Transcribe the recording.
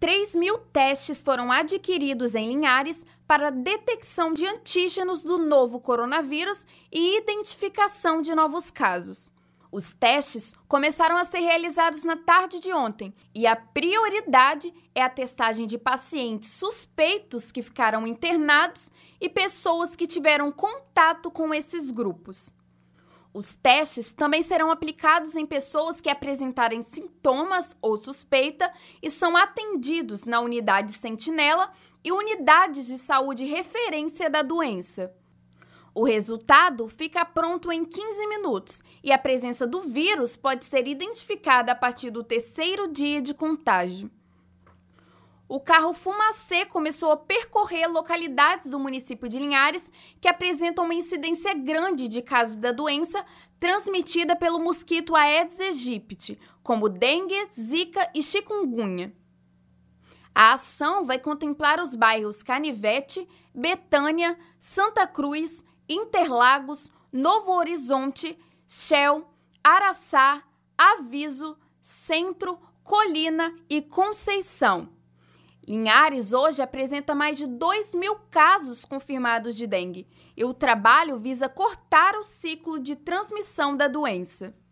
3 mil testes foram adquiridos em Linhares para detecção de antígenos do novo coronavírus e identificação de novos casos. Os testes começaram a ser realizados na tarde de ontem e a prioridade é a testagem de pacientes suspeitos que ficaram internados e pessoas que tiveram contato com esses grupos. Os testes também serão aplicados em pessoas que apresentarem sintomas ou suspeita e são atendidos na unidade sentinela e unidades de saúde referência da doença. O resultado fica pronto em 15 minutos e a presença do vírus pode ser identificada a partir do terceiro dia de contágio o carro Fumacê começou a percorrer localidades do município de Linhares que apresentam uma incidência grande de casos da doença transmitida pelo mosquito Aedes aegypti, como dengue, zika e chikungunya. A ação vai contemplar os bairros Canivete, Betânia, Santa Cruz, Interlagos, Novo Horizonte, Shell, Araçá, Aviso, Centro, Colina e Conceição. Em Ares, hoje apresenta mais de 2 mil casos confirmados de dengue e o trabalho visa cortar o ciclo de transmissão da doença.